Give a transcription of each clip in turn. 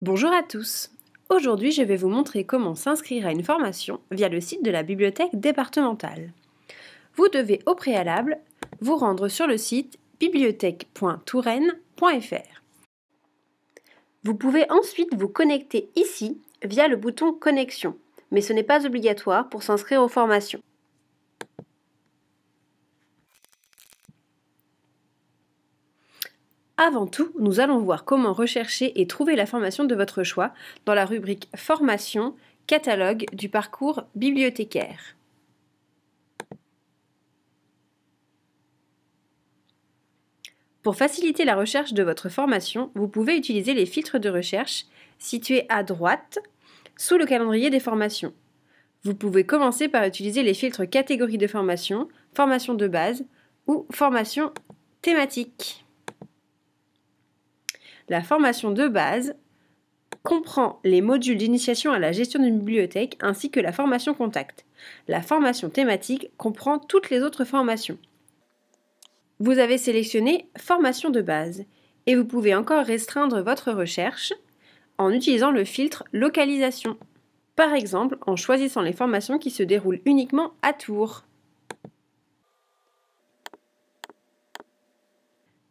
Bonjour à tous Aujourd'hui, je vais vous montrer comment s'inscrire à une formation via le site de la bibliothèque départementale. Vous devez au préalable vous rendre sur le site bibliothèque.touraine.fr. Vous pouvez ensuite vous connecter ici via le bouton Connexion, mais ce n'est pas obligatoire pour s'inscrire aux formations. Avant tout, nous allons voir comment rechercher et trouver la formation de votre choix dans la rubrique Formation, catalogue du parcours bibliothécaire. Pour faciliter la recherche de votre formation, vous pouvez utiliser les filtres de recherche situés à droite sous le calendrier des formations. Vous pouvez commencer par utiliser les filtres catégories de formation, formation de base ou formation thématique. La formation de base comprend les modules d'initiation à la gestion d'une bibliothèque ainsi que la formation contact. La formation thématique comprend toutes les autres formations. Vous avez sélectionné Formation de base et vous pouvez encore restreindre votre recherche en utilisant le filtre Localisation, par exemple en choisissant les formations qui se déroulent uniquement à Tours.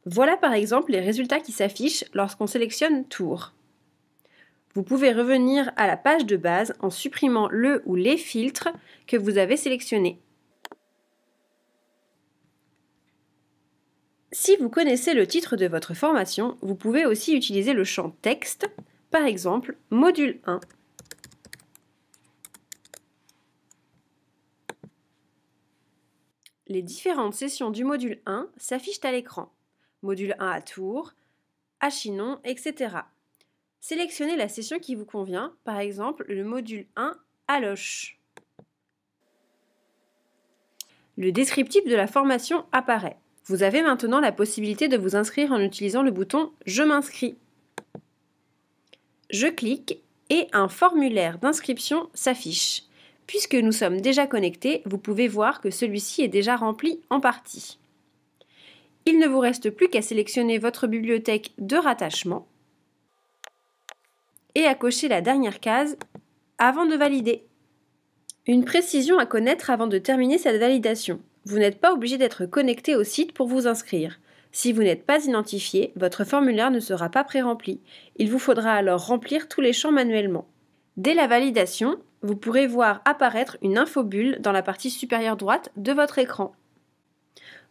Voilà par exemple les résultats qui s'affichent lorsqu'on sélectionne Tour. Vous pouvez revenir à la page de base en supprimant le ou les filtres que vous avez sélectionnés. Si vous connaissez le titre de votre formation, vous pouvez aussi utiliser le champ texte, par exemple module 1. Les différentes sessions du module 1 s'affichent à l'écran module 1 à Tours, à Chinon, etc. Sélectionnez la session qui vous convient, par exemple le module 1 à Loche. Le descriptif de la formation apparaît. Vous avez maintenant la possibilité de vous inscrire en utilisant le bouton Je m'inscris. Je clique et un formulaire d'inscription s'affiche. Puisque nous sommes déjà connectés, vous pouvez voir que celui-ci est déjà rempli en partie. Il ne vous reste plus qu'à sélectionner votre bibliothèque de rattachement et à cocher la dernière case avant de valider. Une précision à connaître avant de terminer cette validation. Vous n'êtes pas obligé d'être connecté au site pour vous inscrire. Si vous n'êtes pas identifié, votre formulaire ne sera pas pré-rempli. Il vous faudra alors remplir tous les champs manuellement. Dès la validation, vous pourrez voir apparaître une infobulle dans la partie supérieure droite de votre écran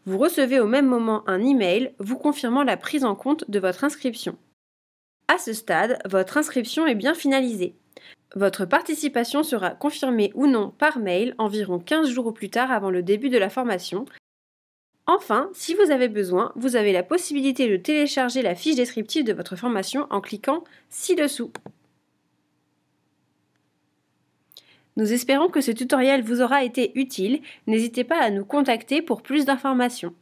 vous recevez au même moment un email vous confirmant la prise en compte de votre inscription. À ce stade, votre inscription est bien finalisée. Votre participation sera confirmée ou non par mail environ 15 jours au plus tard avant le début de la formation. Enfin, si vous avez besoin, vous avez la possibilité de télécharger la fiche descriptive de votre formation en cliquant ci-dessous. Nous espérons que ce tutoriel vous aura été utile. N'hésitez pas à nous contacter pour plus d'informations.